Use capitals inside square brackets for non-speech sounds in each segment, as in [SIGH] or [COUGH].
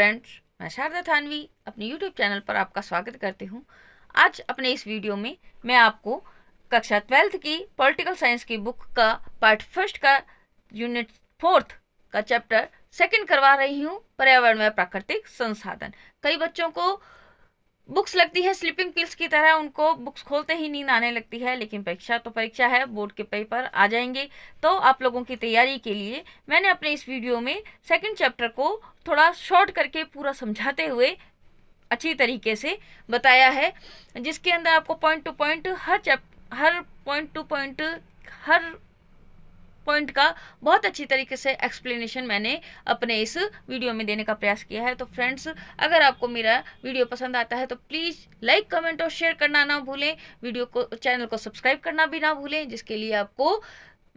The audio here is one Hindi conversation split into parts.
फ्रेंड्स मैं शारदा थानवी अपने यूट्यूब चैनल पर आपका स्वागत करती हूँ आज अपने इस वीडियो में मैं आपको कक्षा ट्वेल्थ की पॉलिटिकल साइंस की बुक का पार्ट फर्स्ट का यूनिट फोर्थ का चैप्टर सेकंड करवा रही हूँ पर्यावरण में प्राकृतिक संसाधन कई बच्चों को बुक्स लगती है स्लीपिंग पिल्स की तरह उनको बुक्स खोलते ही नींद आने लगती है लेकिन परीक्षा तो परीक्षा है बोर्ड के पेपर आ जाएंगे तो आप लोगों की तैयारी के लिए मैंने अपने इस वीडियो में सेकंड चैप्टर को थोड़ा शॉर्ट करके पूरा समझाते हुए अच्छी तरीके से बताया है जिसके अंदर आपको पॉइंट टू पॉइंट हर चैप हर पॉइंट टू पॉइंट हर पॉइंट का बहुत अच्छी तरीके से एक्सप्लेनेशन मैंने अपने इस वीडियो में देने का प्रयास किया है तो फ्रेंड्स अगर आपको मेरा वीडियो पसंद आता है तो प्लीज़ लाइक कमेंट और शेयर करना ना भूलें वीडियो को चैनल को सब्सक्राइब करना भी ना भूलें जिसके लिए आपको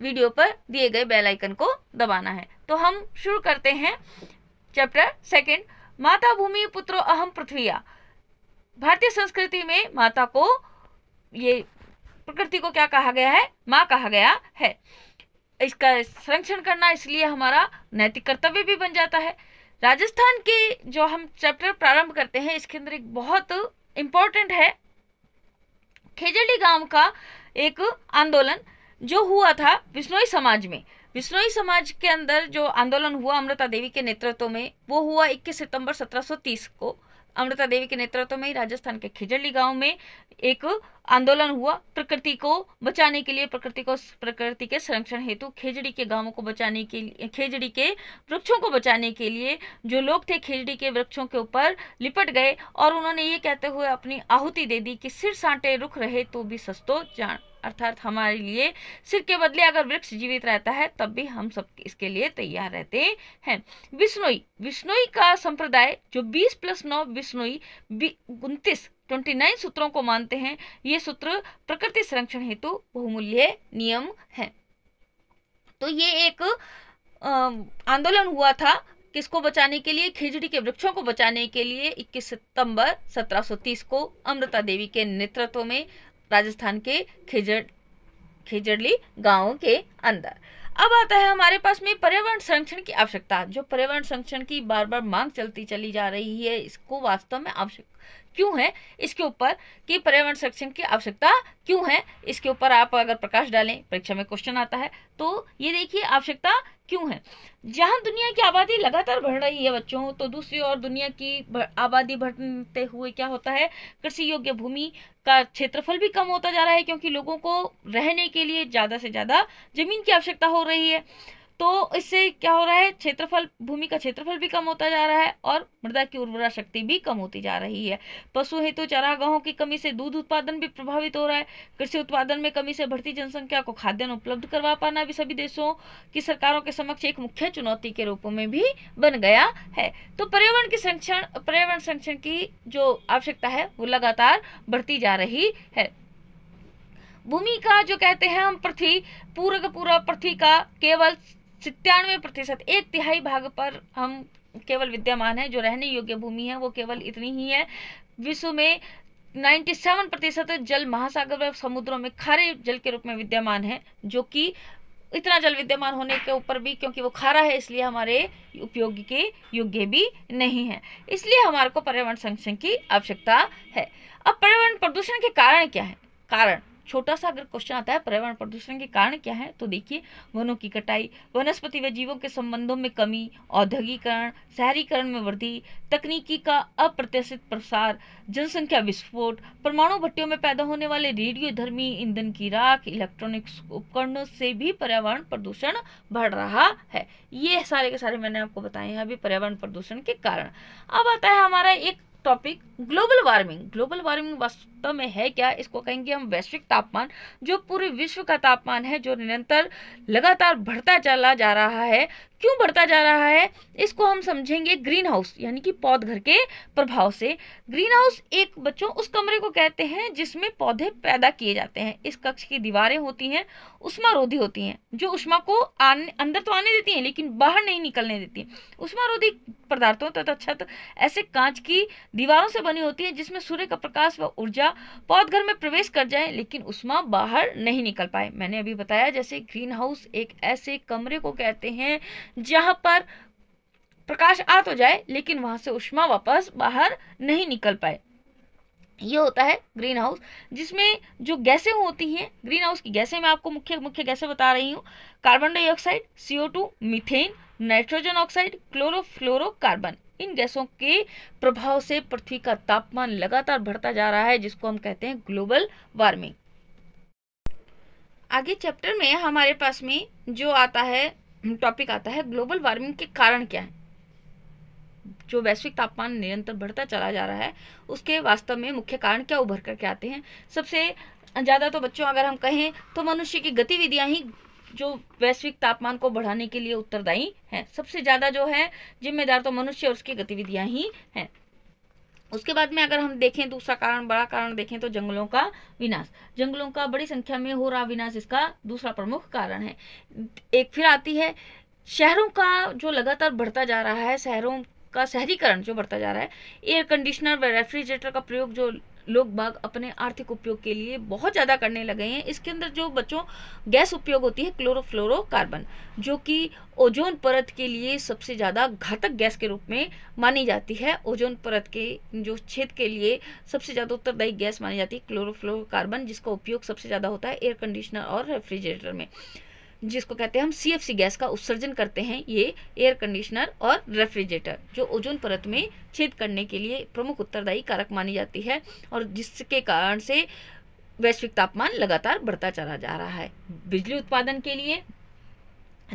वीडियो पर दिए गए बेल आइकन को दबाना है तो हम शुरू करते हैं चैप्टर सेकेंड माता भूमि पुत्रो अहम पृथ्वीया भारतीय संस्कृति में माता को ये प्रकृति को क्या कहा गया है माँ कहा गया है इसका संरक्षण करना इसलिए हमारा नैतिक कर्तव्य भी बन जाता है राजस्थान के जो हम चैप्टर प्रारंभ करते हैं इसके अंदर एक बहुत इम्पोर्टेंट है खेजड़ी गांव का एक आंदोलन जो हुआ था बिश्नोई समाज में बिश्नोई समाज के अंदर जो आंदोलन हुआ अमृता देवी के नेतृत्व में वो हुआ 21 सितंबर 1730 को अमृता देवी के नेतृत्व में राजस्थान के खिजली गांव में एक आंदोलन हुआ प्रकृति को बचाने के लिए प्रकृति को प्रकृति के संरक्षण हेतु खेजड़ी के गांवों को बचाने के लिए खेजड़ी के वृक्षों को बचाने के लिए जो लोग थे खेजड़ी के वृक्षों के ऊपर लिपट गए और उन्होंने ये कहते हुए अपनी आहुति दे दी कि सिर सांटे रुख रहे तो भी सस्तो जान अर्थात हमारे लिए सिर के बदले अगर वृक्ष जीवित रहता है तब भी हम सब इसके लिए तैयार रहते हैं विष्णोई विष्णोई का संप्रदाय जो 20 प्लस नौ विष्णोई उनतीस ट्वेंटी नाइन सूत्रों को मानते हैं ये सूत्र प्रकृति संरक्षण हेतु बहुमूल्य नियम है तो ये एक आंदोलन हुआ था किसको बचाने के लिए खिजड़ी के वृक्षों को बचाने के लिए 21 सितंबर 1730 को अमृता देवी के नेतृत्व में राजस्थान के खिजड़ खिजड़ली गांव के अंदर अब आता है हमारे पास में पर्यावरण संरक्षण की आवश्यकता जो पर्यावरण संरक्षण की बार बार मांग चलती चली जा रही है इसको वास्तव में आवश्यक क्यों है इसके ऊपर कि पर्यावरण संरक्षण की आवश्यकता क्यों है इसके ऊपर आप अगर प्रकाश डालें परीक्षा में क्वेश्चन आता है तो ये देखिए आवश्यकता क्यों है जहां दुनिया की आबादी लगातार बढ़ रही है बच्चों तो दूसरी ओर दुनिया की आबादी बढ़ते हुए क्या होता है कृषि योग्य भूमि का क्षेत्रफल भी कम होता जा रहा है क्योंकि लोगों को रहने के लिए ज़्यादा से ज़्यादा जमीन की आवश्यकता हो रही है तो इससे क्या हो रहा है क्षेत्रफल भूमि का क्षेत्रफल भी कम होता जा रहा है और मृदा की उर्वरा शक्ति भी कम होती जा रही है पशु हेतु तो चरागाहों की कमी से दूध उत्पादन भी प्रभावित हो रहा है कृषि उत्पादन में कमी से बढ़ती जनसंख्या को खाद्यान्न उपलब्ध करवा पाना भी सभी देशों की सरकारों के समक्ष एक मुख्य चुनौती के रूप में भी बन गया है तो पर्यावरण के संरक्षण पर्यावरण संरक्षण की जो आवश्यकता है वो लगातार बढ़ती जा रही है भूमि का जो कहते हैं हम पृथ्वी पूरा का पूरा पृथ्वी का केवल सितानवे प्रतिशत एक तिहाई भाग पर हम केवल विद्यमान है जो रहने योग्य भूमि है वो केवल इतनी ही है विश्व में 97 प्रतिशत जल महासागर व समुद्रों में खारे जल के रूप में विद्यमान है जो कि इतना जल विद्यमान होने के ऊपर भी क्योंकि वो खारा है इसलिए हमारे उपयोग के योग्य भी नहीं है इसलिए हमारे को पर्यावरण संरक्षण की आवश्यकता है अब पर्यावरण प्रदूषण के कारण क्या है कारण छोटा सा अगर क्वेश्चन आता है पर्यावरण प्रदूषण के कारण क्या है तो देखिए वनों की कटाई वनस्पति व जीवों के संबंधों में कमी औद्योगिकरण शहरीकरण में वृद्धि तकनीकी का अप्रत्याशित प्रसार जनसंख्या विस्फोट परमाणु भट्टियों में पैदा होने वाले रेडियो धर्मी ईंधन की राख इलेक्ट्रॉनिक्स उपकरणों से भी पर्यावरण प्रदूषण बढ़ रहा है ये सारे के सारे मैंने आपको बताए हैं अभी पर्यावरण प्रदूषण के कारण अब आता है हमारा एक topic global warming global warming वास्तव में है क्या इसको कहेंगे हम वैश्विक तापमान जो पूरे विश्व का तापमान है जो निरंतर लगातार बढ़ता चला जा रहा है क्यों बढ़ता जा रहा है इसको हम समझेंगे ग्रीन हाउस यानी कि पौध घर के प्रभाव से ग्रीन हाउस एक बच्चों उस कमरे को कहते हैं जिसमें पौधे पैदा किए जाते हैं इस कक्ष की दीवारें होती हैं उष्मा रोधी होती हैं जो उष्मा को आने अंदर तो आने देती हैं लेकिन बाहर नहीं निकलने देती उष्मा रोधी पदार्थों तथा तो छत ऐसे कांच की दीवारों से बनी होती है जिसमें सूर्य का प्रकाश व ऊर्जा पौध घर में प्रवेश कर जाए लेकिन उष्मा बाहर नहीं निकल पाए मैंने अभी बताया जैसे ग्रीन हाउस एक ऐसे कमरे को कहते हैं जहां पर प्रकाश आ तो जाए लेकिन वहां से उष्मा वापस बाहर नहीं निकल पाए ये होता है ग्रीन हाउस जिसमें जो गैसें होती हैं ग्रीन हाउस की गैसें मैं आपको मुख्य मुख्य गैसें बता रही हूँ carbon dioxide CO two methane nitrogen oxide chlorofluorocarbon इन गैसों के प्रभाव से पृथ्वी का तापमान लगातार बढ़ता जा रहा है जिसको हम कहते हैं ग्लोबल वार्मिंग आगे चैप्टर में हमारे पास में जो आता है टॉपिक आता है ग्लोबल वार्मिंग के कारण क्या है जो वैश्विक तापमान निरंतर बढ़ता चला जा रहा है उसके वास्तव में मुख्य कारण क्या उभर करके आते हैं सबसे ज़्यादा तो बच्चों अगर हम कहें तो मनुष्य की गतिविधियाँ ही जो वैश्विक तापमान को बढ़ाने के लिए उत्तरदायी हैं सबसे ज़्यादा जो है जिम्मेदार तो मनुष्य और उसकी गतिविधियाँ ही हैं उसके बाद में अगर हम देखें दूसरा कारण बड़ा कारण देखें तो जंगलों का विनाश जंगलों का बड़ी संख्या में हो रहा विनाश इसका दूसरा प्रमुख कारण है एक फिर आती है शहरों का जो लगातार बढ़ता जा रहा है शहरों का शहरीकरण जो बढ़ता जा रहा है एयर कंडीशनर व रेफ्रिजरेटर का प्रयोग जो लोग बाग अपने आर्थिक उपयोग के लिए बहुत ज़्यादा करने लगे हैं इसके अंदर जो बच्चों गैस उपयोग होती है क्लोरोफ्लोरोकार्बन जो कि ओजोन परत के लिए सबसे ज़्यादा घातक गैस के रूप में मानी जाती है ओजोन परत के जो छेद के लिए सबसे ज़्यादा उत्तरदायी गैस मानी जाती है क्लोरोफ्लोरोकार्बन जिसका उपयोग सबसे ज़्यादा होता है एयर कंडीशनर और रेफ्रिजरेटर में जिसको कहते हैं हम सीएफसी गैस का उत्सर्जन करते हैं ये एयर कंडीशनर और रेफ्रिजरेटर जो ओजोन परत में छेद करने के लिए प्रमुख उत्तरदायी कारक मानी जाती है और जिसके कारण से वैश्विक तापमान लगातार बढ़ता चला जा रहा है बिजली उत्पादन के लिए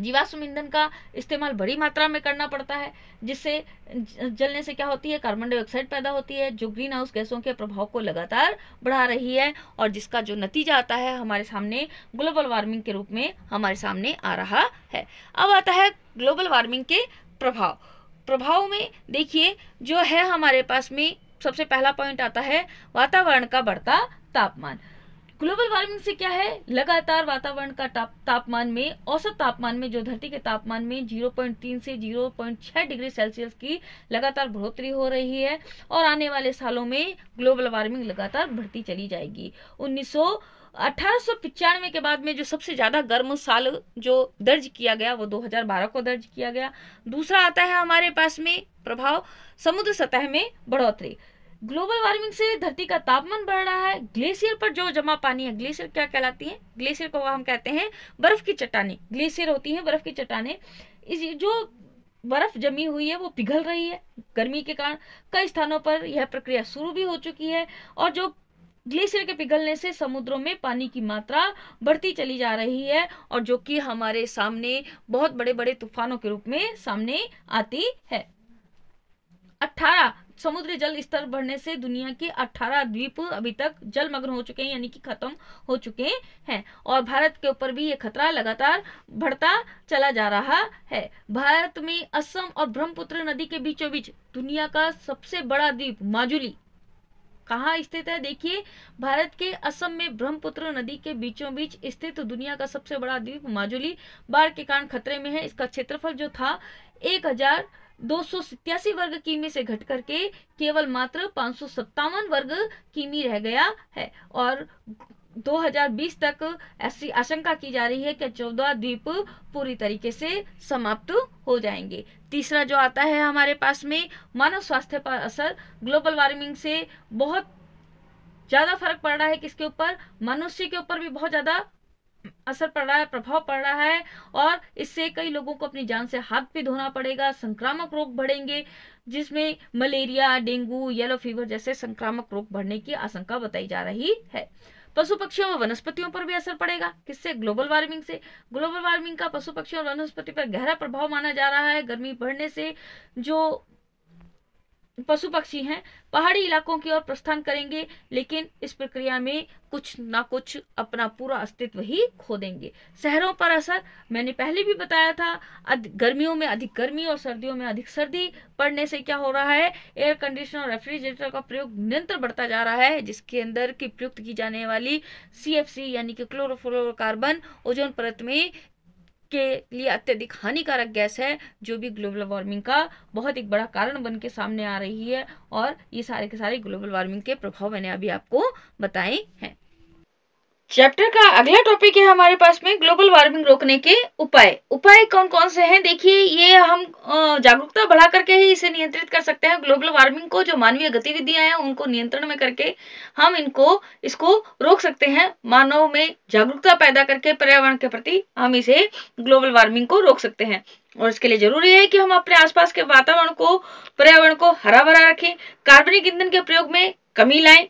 जीवाश्म ईंधन का इस्तेमाल बड़ी मात्रा में करना पड़ता है जिससे जलने से क्या होती है कार्बन डाइऑक्साइड पैदा होती है जो ग्रीन हाउस गैसों के प्रभाव को लगातार बढ़ा रही है और जिसका जो नतीजा आता है हमारे सामने ग्लोबल वार्मिंग के रूप में हमारे सामने आ रहा है अब आता है ग्लोबल वार्मिंग के प्रभाव प्रभाव में देखिए जो है हमारे पास में सबसे पहला पॉइंट आता है वातावरण का बढ़ता तापमान ग्लोबल वार्मिंग से क्या है लगातार वातावरण का ताप, तापमान में औसत तापमान में जो धरती के तापमान में 0.3 से 0.6 डिग्री सेल्सियस की लगातार बढ़ोतरी हो रही है और आने वाले सालों में ग्लोबल वार्मिंग लगातार बढ़ती चली जाएगी उन्नीस अठारह के बाद में जो सबसे ज़्यादा गर्म साल जो दर्ज किया गया वो 2012 को दर्ज किया गया दूसरा आता है हमारे पास में प्रभाव समुद्र सतह में बढ़ोतरी ग्लोबल वार्मिंग से धरती का तापमान बढ़ रहा है ग्लेशियर पर जो जमा पानी है ग्लेशियर क्या कहलाती है ग्लेशियर को हम कहते हैं बर्फ की चट्टाने ग्लेशियर होती है बर्फ की चट्टाने जो बर्फ जमी हुई है वो पिघल रही है गर्मी के कारण कई स्थानों पर यह प्रक्रिया शुरू भी हो चुकी है और जो ग्लेशियर के पिघलने से समुद्रों में पानी की मात्रा बढ़ती चली जा रही है और जो कि हमारे सामने बहुत बड़े बड़े तूफानों के रूप में सामने आती है अठारह समुद्री जल स्तर बढ़ने से दुनिया के 18 द्वीप अभी तक जलमग्न हो चुके हैं यानी कि खत्म हो चुके हैं और भारत के ऊपर भी ये खतरा लगातार बढ़ता चला जा रहा है भारत में असम और ब्रह्मपुत्र नदी के बीचों बीच दुनिया का सबसे बड़ा द्वीप माजुली कहाँ स्थित है देखिए भारत के असम में ब्रह्मपुत्र नदी के बीचों बीच स्थित दुनिया का सबसे बड़ा द्वीप माजुली बाढ़ के कारण खतरे में है इसका क्षेत्रफल जो था एक हजार दो वर्ग किमी से घट करके केवल मात्र पांच वर्ग किमी रह गया है और 2020 तक ऐसी आशंका की जा रही है कि चौदह द्वीप पूरी तरीके से समाप्त हो जाएंगे तीसरा जो आता है हमारे पास में मानव स्वास्थ्य पर असर ग्लोबल वार्मिंग से बहुत ज़्यादा फर्क पड़ रहा है किसके ऊपर मनुष्य के ऊपर भी बहुत ज़्यादा असर पड़ रहा है प्रभाव पड़ रहा है और इससे कई लोगों को अपनी जान से हाथ भी धोना पड़ेगा संक्रामक रोग बढ़ेंगे जिसमें मलेरिया डेंगू येलो फीवर जैसे संक्रामक रोग बढ़ने की आशंका बताई जा रही है पशु पक्षियों और वनस्पतियों पर भी असर पड़ेगा किससे ग्लोबल वार्मिंग से ग्लोबल वार्मिंग का पशु पक्षियों और वनस्पति पर गहरा प्रभाव माना जा रहा है गर्मी बढ़ने से जो पशु पक्षी हैं पहाड़ी इलाकों की ओर प्रस्थान करेंगे लेकिन इस प्रक्रिया में कुछ ना कुछ अपना पूरा अस्तित्व ही खो देंगे शहरों पर असर मैंने पहले भी बताया था गर्मियों में अधिक गर्मी और सर्दियों में अधिक सर्दी पड़ने से क्या हो रहा है एयर कंडीशनर और रेफ्रिजरेटर का प्रयोग निरंतर बढ़ता जा रहा है जिसके अंदर की प्रयुक्त की जाने वाली सी यानी कि क्लोरोफ्लोरोकार्बन ओजोन परत में के लिए अत्यधिक हानिकारक गैस है जो भी ग्लोबल वार्मिंग का बहुत एक बड़ा कारण बन के सामने आ रही है और ये सारे के सारे ग्लोबल वार्मिंग के प्रभाव मैंने अभी आपको बताए हैं चैप्टर का अगला टॉपिक है हमारे पास में ग्लोबल वार्मिंग रोकने के उपाय उपाय कौन कौन से हैं देखिए ये हम जागरूकता बढ़ा करके ही इसे नियंत्रित कर सकते हैं ग्लोबल वार्मिंग को जो मानवीय गतिविधियां हैं उनको नियंत्रण में करके हम इनको इसको रोक सकते हैं मानव में जागरूकता पैदा करके पर्यावरण के प्रति हम इसे ग्लोबल वार्मिंग को रोक सकते हैं और इसके लिए जरूरी है कि हम अपने आसपास के वातावरण को पर्यावरण को हरा भरा रखें कार्बनिक ईंधन के प्रयोग में कमी लाएं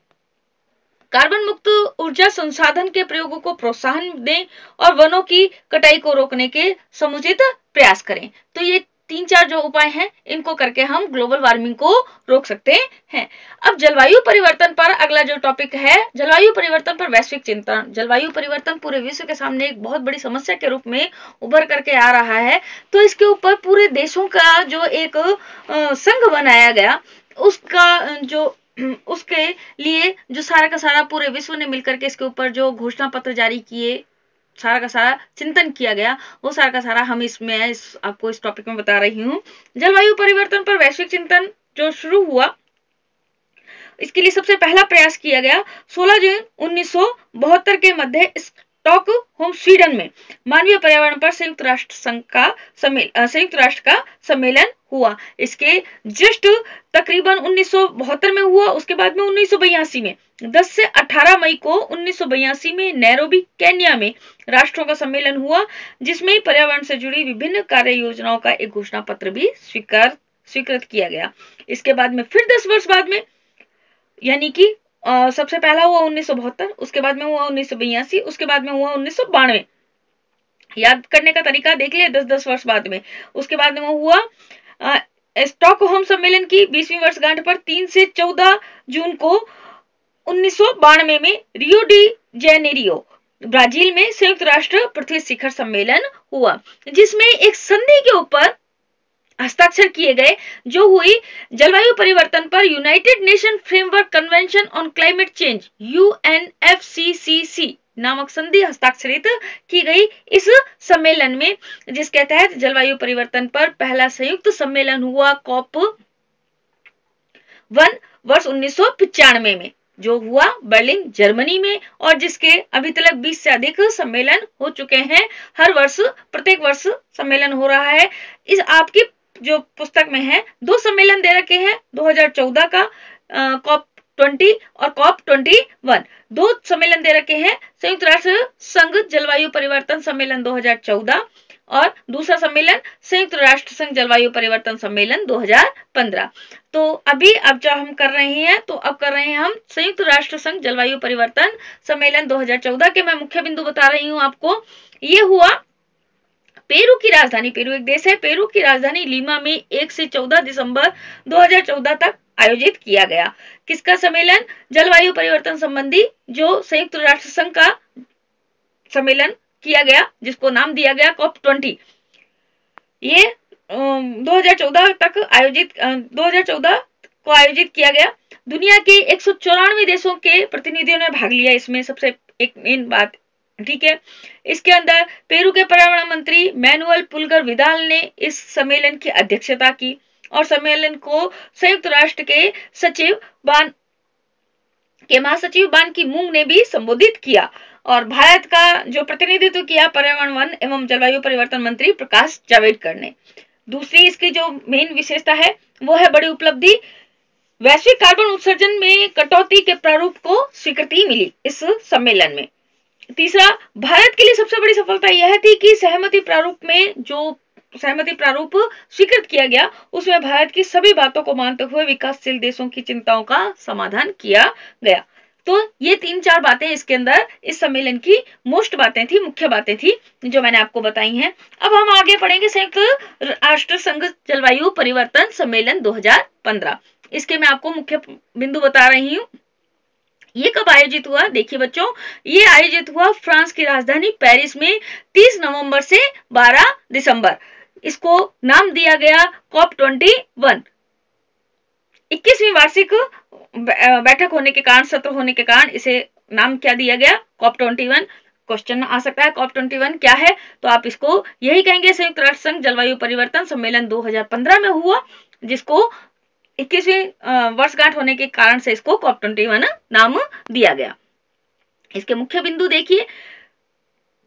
कार्बन मुक्त ऊर्जा संसाधन के प्रयोग को प्रोत्साहन दें और वनों की कटाई को रोकने के समुचित प्रयास करें तो ये तीन चार जो उपाय हैं इनको करके हम ग्लोबल वार्मिंग को रोक सकते हैं अब जलवायु परिवर्तन पर अगला जो टॉपिक है जलवायु परिवर्तन पर वैश्विक चिंतन जलवायु परिवर्तन पूरे विश्व के सामने एक बहुत बड़ी समस्या के रूप में उभर करके आ रहा है तो इसके ऊपर पूरे देशों का जो एक संघ बनाया गया उसका जो [CLEARS THROAT] उसके लिए जो सारा का सारा पूरे विश्व ने मिलकर के इसके ऊपर जो घोषणा पत्र जारी किए सारा का सारा चिंतन किया गया वो सारा का सारा हम इसमें इस, आपको इस टॉपिक में बता रही हूँ जलवायु परिवर्तन पर वैश्विक चिंतन जो शुरू हुआ इसके लिए सबसे पहला प्रयास किया गया 16 जून उन्नीस के मध्य स्टॉक होम स्वीडन में मानवीय पर्यावरण पर संयुक्त राष्ट्र संघ का सम्मेलन संयुक्त राष्ट्र का सम्मेलन हुआ इसके जस्ट तकरीबन उन्नीस में हुआ उसके बाद में उन्नीस में 10 से 18 मई को उन्नीस में नैरोबी केन्या में राष्ट्रों का सम्मेलन हुआ जिसमें पर्यावरण से जुड़ी विभिन्न कार्य योजनाओं का एक घोषणा पत्र भी स्वीकार स्वीकृत किया गया इसके बाद में फिर 10 वर्ष बाद में यानी कि Uh, सबसे पहला हुआ उन्नीस उसके बाद में हुआ उन्नीस उसके बाद में हुआ उन्नीस याद करने का तरीका देख लिया दस दस वर्ष बाद में उसके बाद में हुआ स्टॉक होम सम्मेलन की बीसवीं वर्षगांठ पर तीन से चौदह जून को उन्नीस में, में रियो डी जेनेरियो ब्राजील में संयुक्त राष्ट्र पृथ्वी शिखर सम्मेलन हुआ जिसमें एक संधि के ऊपर हस्ताक्षर किए गए जो हुई जलवायु परिवर्तन पर United Nation framework convention on climate change U नामक संधि हस्ताक्षरित की गई इस सम्मेलन में जिसके तहत जलवायु परिवर्तन पर पहला संयुक्त सम्मेलन हुआ कॉप वन वर्ष उन्नीस में जो हुआ बर्लिन जर्मनी में और जिसके अभी तक 20 से अधिक सम्मेलन हो चुके हैं हर वर्ष प्रत्येक वर्ष सम्मेलन हो रहा है इस आपकी जो पुस्तक में है दो सम्मेलन दे रखे हैं 2014 का कॉप ट्वेंटी और कॉप ट्वेंटी वन दो सम्मेलन दे रखे हैं संयुक्त राष्ट्र संघ जलवायु परिवर्तन सम्मेलन 2014 और दूसरा सम्मेलन संयुक्त राष्ट्र संघ जलवायु परिवर्तन सम्मेलन 2015 तो अभी अब जो हम कर रहे हैं तो अब कर रहे हैं हम संयुक्त राष्ट्र संघ जलवायु परिवर्तन सम्मेलन दो के मैं मुख्य बिंदु बता रही हूं आपको ये हुआ पेरू की राजधानी पेरू एक देश है पेरू की राजधानी लीमा में 1 से 14 दिसंबर 2014 तक आयोजित किया गया किसका सम्मेलन जलवायु परिवर्तन संबंधी जो संयुक्त राष्ट्र संघ का सम्मेलन किया गया जिसको नाम दिया गया कॉप ट्वेंटी ये 2014 तक आयोजित 2014 को आयोजित किया गया दुनिया के एक देशों के प्रतिनिधियों ने भाग लिया इसमें सबसे एक मेन बात ठीक है इसके अंदर पेरू के पर्यावरण मंत्री मैनुअल पुलगर विदाल ने इस सम्मेलन की अध्यक्षता की और सम्मेलन को संयुक्त राष्ट्र के सचिव बान के महासचिव बान की मूंग ने भी संबोधित किया और भारत का जो प्रतिनिधित्व किया पर्यावरण वन एवं जलवायु परिवर्तन मंत्री प्रकाश जावड़ेकर ने दूसरी इसकी जो मेन विशेषता है वो है बड़ी उपलब्धि वैश्विक कार्बन उत्सर्जन में कटौती के प्रारूप को स्वीकृति मिली इस सम्मेलन में तीसरा भारत के लिए सबसे बड़ी सफलता यह थी कि सहमति प्रारूप में जो सहमति प्रारूप स्वीकृत किया गया उसमें भारत की सभी बातों को मानते हुए विकासशील देशों की चिंताओं का समाधान किया गया तो ये तीन चार बातें इसके अंदर इस सम्मेलन की मोस्ट बातें थी मुख्य बातें थी जो मैंने आपको बताई हैं अब हम आगे पढ़ेंगे संयुक्त राष्ट्र संघ जलवायु परिवर्तन सम्मेलन 2015 इसके मैं आपको मुख्य बिंदु बता रही हूँ ये कब आयोजित हुआ देखिए बच्चों ये आयोजित हुआ फ्रांस की राजधानी पेरिस में 30 नवंबर से 12 दिसंबर इसको नाम दिया गया कॉप ट्वेंटी वन इक्कीसवीं वार्षिक बैठक होने के कारण सत्र होने के कारण इसे नाम क्या दिया गया कॉप ट्वेंटी वन क्वेश्चन आ सकता है कॉप ट्वेंटी वन क्या है तो आप इसको यही कहेंगे संयुक्त राष्ट्र संघ जलवायु परिवर्तन सम्मेलन 2015 में हुआ जिसको इक्कीसवीं वर्षगांठ होने के कारण से इसको कॉप ट्वेंटी वन नाम दिया गया इसके मुख्य बिंदु देखिए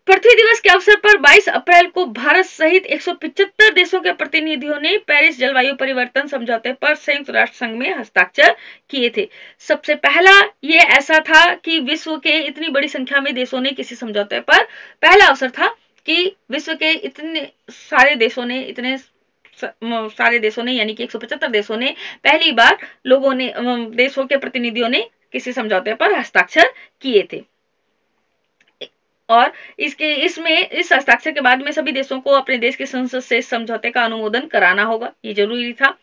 पृथ्वी दिवस के अवसर पर 22 अप्रैल को भारत सहित एक देशों के प्रतिनिधियों ने पेरिस जलवायु परिवर्तन समझौते पर संयुक्त राष्ट्र संघ में हस्ताक्षर किए थे सबसे पहला ये ऐसा था कि विश्व के इतनी बड़ी संख्या में देशों ने किसी समझौते पर पहला अवसर था कि विश्व के इतने सारे देशों ने इतने सारे देशों ने यानी कि एक देशों ने पहली बार लोगों ने देशों के प्रतिनिधियों ने किसी समझौते पर हस्ताक्षर किए थे और इसके इसमें इस हस्ताक्षर के बाद में सभी देशों को अपने देश के संसद से समझौते का अनुमोदन कराना होगा ये जरूरी था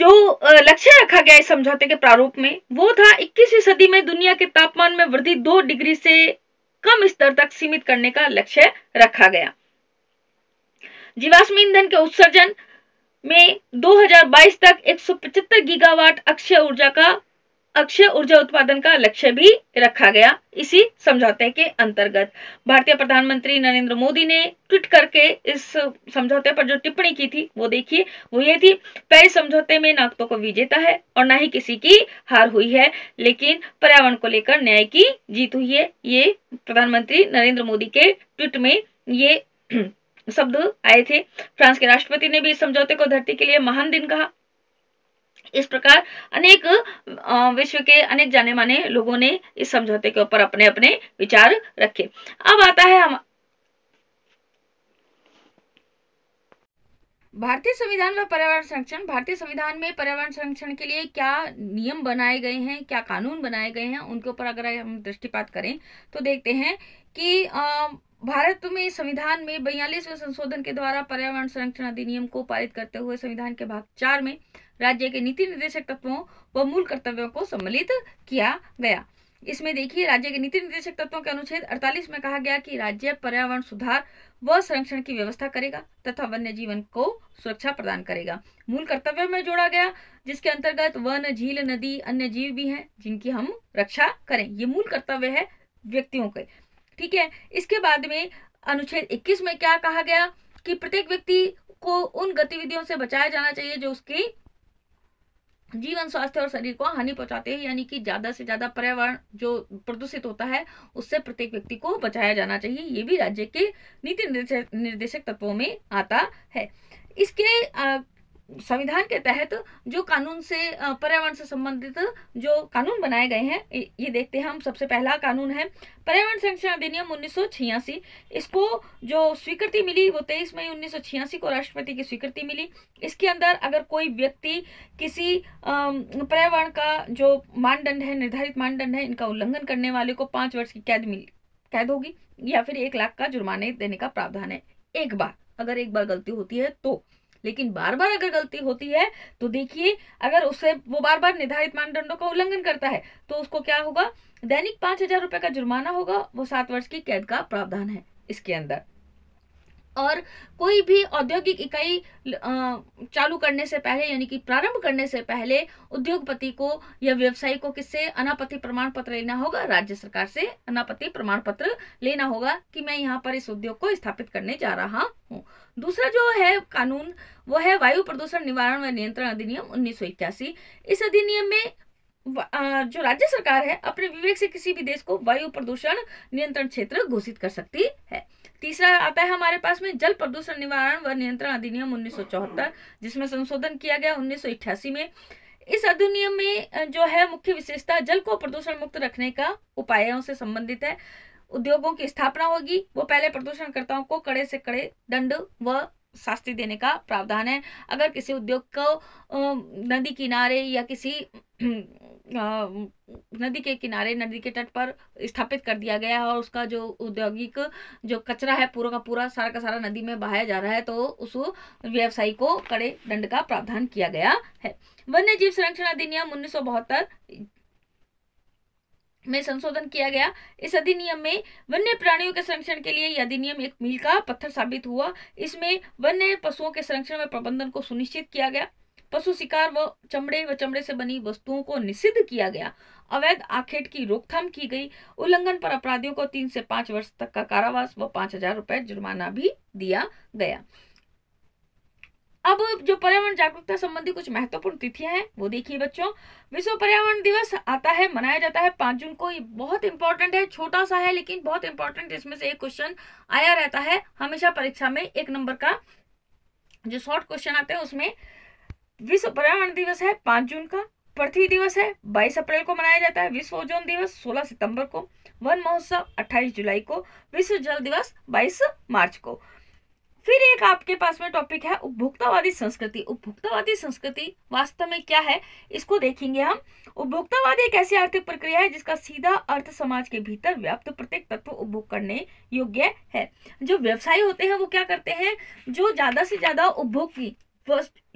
जो लक्ष्य रखा गया इस समझौते के प्रारूप में वो था 21वीं सदी में दुनिया के तापमान में वृद्धि दो डिग्री से कम स्तर तक सीमित करने का लक्ष्य रखा गया जीवाश्म ईंधन के उत्सर्जन में 2022 तक 175 गीगावाट अक्षय ऊर्जा का अक्षय ऊर्जा उत्पादन का लक्ष्य भी रखा गया इसी समझौते के अंतर्गत भारतीय प्रधानमंत्री नरेंद्र मोदी ने ट्वीट करके इस समझौते पर जो टिप्पणी की थी वो देखिए वो ये थी पेरिस समझौते में ना तो को विजेता है और ना ही किसी की हार हुई है लेकिन पर्यावरण को लेकर न्याय की जीत हुई है ये प्रधानमंत्री नरेंद्र मोदी के ट्वीट में ये शब्द आए थे फ्रांस के राष्ट्रपति ने भी इस समझौते को धरती के लिए महान दिन कहा इस प्रकार अनेक विश्व के अनेक जाने माने लोगों ने इस समझौते के ऊपर अपने अपने विचार रखे अब आता है हम भारतीय संविधान व पर्यावरण संरक्षण भारतीय संविधान में पर्यावरण संरक्षण के लिए क्या नियम बनाए गए हैं क्या कानून बनाए गए हैं उनके ऊपर अगर हम दृष्टिपात करें तो देखते हैं कि आ, भारत में संविधान में बयालीसवें संशोधन के द्वारा पर्यावरण संरक्षण अधिनियम को पारित करते हुए संविधान के भाग चार में राज्य के नीति निर्देशक तत्वों व मूल कर्तव्यों को सम्मिलित किया गया इसमें देखिए राज्य के नीति निर्देशक तत्वों के अनुच्छेद 48 में कहा गया कि राज्य पर्यावरण सुधार व संरक्षण की व्यवस्था करेगा तथा वन्य जीवन को सुरक्षा प्रदान करेगा मूल कर्तव्य में जोड़ा गया जिसके अंतर्गत वन झील नदी अन्य जीव भी हैं जिनकी हम रक्षा करें ये मूल कर्तव्य है व्यक्तियों के ठीक है इसके बाद में अनुच्छेद 21 में क्या कहा गया कि प्रत्येक व्यक्ति को उन गतिविधियों से बचाया जाना चाहिए जो उसकी जीवन स्वास्थ्य और शरीर को हानि पहुंचाते हैं यानी कि ज्यादा से ज्यादा पर्यावरण जो प्रदूषित होता है उससे प्रत्येक व्यक्ति को बचाया जाना चाहिए ये भी राज्य के नीति निर्देशक तत्वों में आता है इसके संविधान के तहत जो कानून से पर्यावरण से संबंधित जो कानून बनाए गए हैं ये देखते हैं हम सबसे पहला कानून है पर्यावरण संरक्षण अधिनियम उन्नीस इसको जो स्वीकृति मिली वो 23 मई उन्नीस को राष्ट्रपति की स्वीकृति मिली इसके अंदर अगर कोई व्यक्ति किसी पर्यावरण का जो मानदंड है निर्धारित मानदंड है इनका उल्लंघन करने वाले को पांच वर्ष की कैद मिली कैद होगी या फिर एक लाख का जुर्माने देने का प्रावधान है एक बार अगर एक बार गलती होती है तो लेकिन बार बार अगर गलती होती है तो देखिए अगर उससे वो बार बार निर्धारित मानदंडों का उल्लंघन करता है तो उसको क्या होगा दैनिक पांच हजार रुपए का जुर्माना होगा वो सात वर्ष की कैद का प्रावधान है इसके अंदर और कोई भी औद्योगिक इकाई चालू करने से पहले यानी कि प्रारंभ करने से पहले उद्योगपति को या व्यवसायी को किससे अनापत्ति प्रमाण पत्र लेना होगा राज्य सरकार से अनापत्ति प्रमाण पत्र लेना होगा कि मैं यहाँ पर इस उद्योग को स्थापित करने जा रहा हूँ दूसरा जो है कानून वो है वायु प्रदूषण निवारण व नियंत्रण अधिनियम उन्नीस इस अधिनियम में जो राज्य सरकार है अपने विवेक से किसी भी देश को वायु प्रदूषण नियंत्रण क्षेत्र घोषित कर सकती है तीसरा आता है हमारे पास में जल प्रदूषण निवारण व नियंत्रण अधिनियम उन्नीस जिसमें संशोधन किया गया उन्नीस में इस अधिनियम में जो है मुख्य विशेषता जल को प्रदूषण मुक्त रखने का उपायों से संबंधित है उद्योगों की स्थापना होगी वो पहले प्रदूषणकर्ताओं को कड़े से कड़े दंड व शास्ति देने का प्रावधान है अगर किसी उद्योग को नदी किनारे या किसी नदी के किनारे नदी के तट पर स्थापित कर दिया गया है और उसका जो औद्योगिक जो कचरा है पूरा का पूरा सारा का सारा नदी में बहाया जा रहा है तो उस व्यवसायी को कड़े दंड का प्रावधान किया गया है वन्य जीव संरक्षण अधिनियम उन्नीस में संशोधन किया गया इस अधिनियम में वन्य प्राणियों के संरक्षण के लिए यह अधिनियम एक मील का पत्थर साबित हुआ इसमें वन्य पशुओं के संरक्षण व प्रबंधन को सुनिश्चित किया गया पशु शिकार व चमड़े व चमड़े से बनी वस्तुओं को निषिद्ध किया गया अवैध आखेट की रोकथाम की गई उल्लंघन पर अपराधियों को तीन से पांच वर्ष तक का कारावास व पांच हजार रुपए जुर्माना भी दिया गया अब जो पर्यावरण जागरूकता संबंधी कुछ महत्वपूर्ण तिथियां हैं वो देखिए बच्चों विश्व पर्यावरण दिवस आता है मनाया जाता है पांच जून को ये बहुत इंपॉर्टेंट है छोटा सा है लेकिन बहुत इंपॉर्टेंट इसमें से एक क्वेश्चन आया रहता है हमेशा परीक्षा में एक नंबर का जो शॉर्ट क्वेश्चन आते हैं उसमें विश्व पर्यावरण दिवस है पांच जून का पृथ्वी दिवस है बाईस अप्रैल को मनाया जाता है विश्व ओजोन दिवस सोलह सितंबर को वन महोत्सव अट्ठाईस जुलाई को विश्व जल दिवस बाईस मार्च को फिर एक आपके पास में टॉपिक है उपभोक्तावादी संस्कृति उपभोक्तावादी संस्कृति वास्तव में क्या है इसको देखेंगे हम उपभोक्तावादी एक ऐसी आर्थिक प्रक्रिया है जिसका सीधा अर्थ समाज के भीतर व्याप्त प्रत्येक तत्व उपभोग करने योग्य है जो व्यवसायी होते हैं वो क्या करते हैं जो ज्यादा से ज्यादा उपभोग की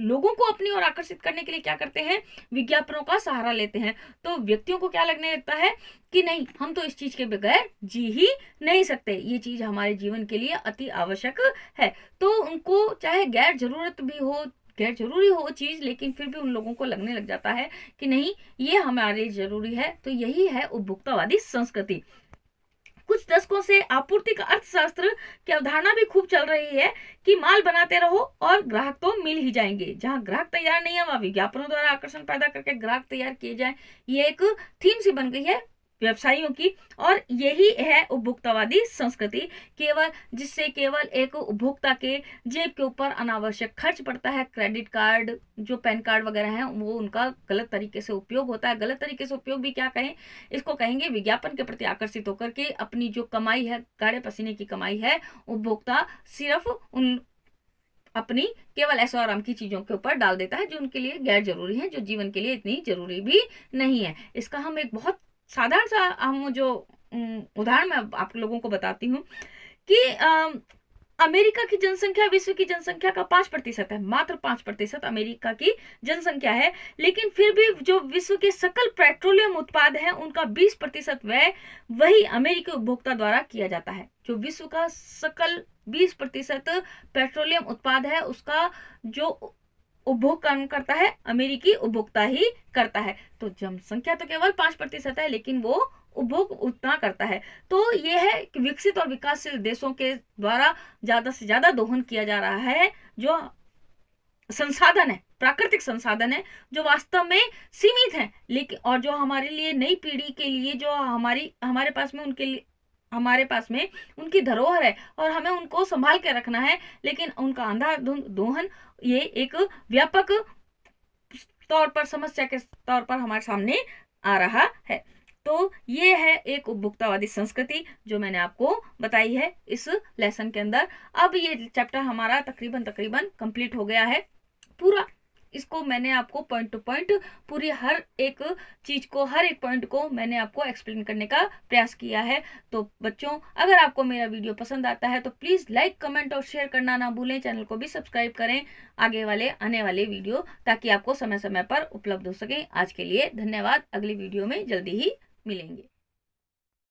लोगों को अपनी ओर आकर्षित करने के लिए क्या करते हैं विज्ञापनों का सहारा लेते हैं तो व्यक्तियों को क्या लगने लगता है कि नहीं हम तो इस चीज के बगैर जी ही नहीं सकते ये चीज हमारे जीवन के लिए अति आवश्यक है तो उनको चाहे गैर जरूरत भी हो गैर जरूरी हो चीज़ लेकिन फिर भी उन लोगों को लगने लग जाता है कि नहीं ये हमारे जरूरी है तो यही है उपभोक्तावादी संस्कृति कुछ दशकों से आपूर्ति का अर्थशास्त्र की अवधारणा भी खूब चल रही है कि माल बनाते रहो और ग्राहक तो मिल ही जाएंगे जहां ग्राहक तैयार नहीं है वहां विज्ञापनों द्वारा आकर्षण पैदा करके ग्राहक तैयार किए जाए ये एक थीम सी बन गई है व्यवसायियों की और यही है उपभोक्तावादी संस्कृति केवल जिससे केवल एक उपभोक्ता के जेब के ऊपर अनावश्यक खर्च पड़ता है क्रेडिट कार्ड जो पैन कार्ड वगैरह हैं वो उनका गलत तरीके से उपयोग होता है गलत तरीके से उपयोग भी क्या कहें इसको कहेंगे विज्ञापन के प्रति आकर्षित होकर के अपनी जो कमाई है गाड़े पसीने की कमाई है उपभोक्ता सिर्फ उन अपनी केवल ऐसा आराम की चीज़ों के ऊपर डाल देता है जो उनके लिए गैर जरूरी है जो जीवन के लिए इतनी जरूरी भी नहीं है इसका हम एक बहुत साधारण सा हम जो उदाहरण मैं आप लोगों को बताती हूँ कि आ, अमेरिका की जनसंख्या विश्व की जनसंख्या का पांच प्रतिशत है मात्र पांच प्रतिशत अमेरिका की जनसंख्या है लेकिन फिर भी जो विश्व के सकल पेट्रोलियम उत्पाद है उनका बीस प्रतिशत व्यय वही अमेरिकी उपभोक्ता द्वारा किया जाता है जो विश्व का सकल बीस प्रतिशत पेट्रोलियम उत्पाद है उसका जो उपभोग कौन करता है अमेरिकी उपभोक्ता ही करता है तो जनसंख्या तो केवल पांच प्रतिशत है लेकिन वो उपभोग उतना करता है तो ये है कि विकसित और विकासशील देशों के द्वारा ज्यादा से ज्यादा दोहन किया जा रहा है जो संसाधन है प्राकृतिक संसाधन है जो वास्तव में सीमित है लेकिन और जो हमारे लिए नई पीढ़ी के लिए जो हमारी हमारे पास में उनके लिए हमारे पास में उनकी धरोहर है और हमें उनको संभाल के रखना है लेकिन उनका आंधा दोहन ये एक व्यापक तौर पर समस्या के तौर पर हमारे सामने आ रहा है तो ये है एक उपभोक्तावादी संस्कृति जो मैंने आपको बताई है इस लेसन के अंदर अब ये चैप्टर हमारा तकरीबन तकरीबन कंप्लीट हो गया है पूरा इसको मैंने आपको पॉइंट टू पॉइंट पूरी हर एक चीज़ को हर एक पॉइंट को मैंने आपको एक्सप्लेन करने का प्रयास किया है तो बच्चों अगर आपको मेरा वीडियो पसंद आता है तो प्लीज़ लाइक कमेंट और शेयर करना ना भूलें चैनल को भी सब्सक्राइब करें आगे वाले आने वाले वीडियो ताकि आपको समय समय पर उपलब्ध हो सके आज के लिए धन्यवाद अगली वीडियो में जल्दी ही मिलेंगे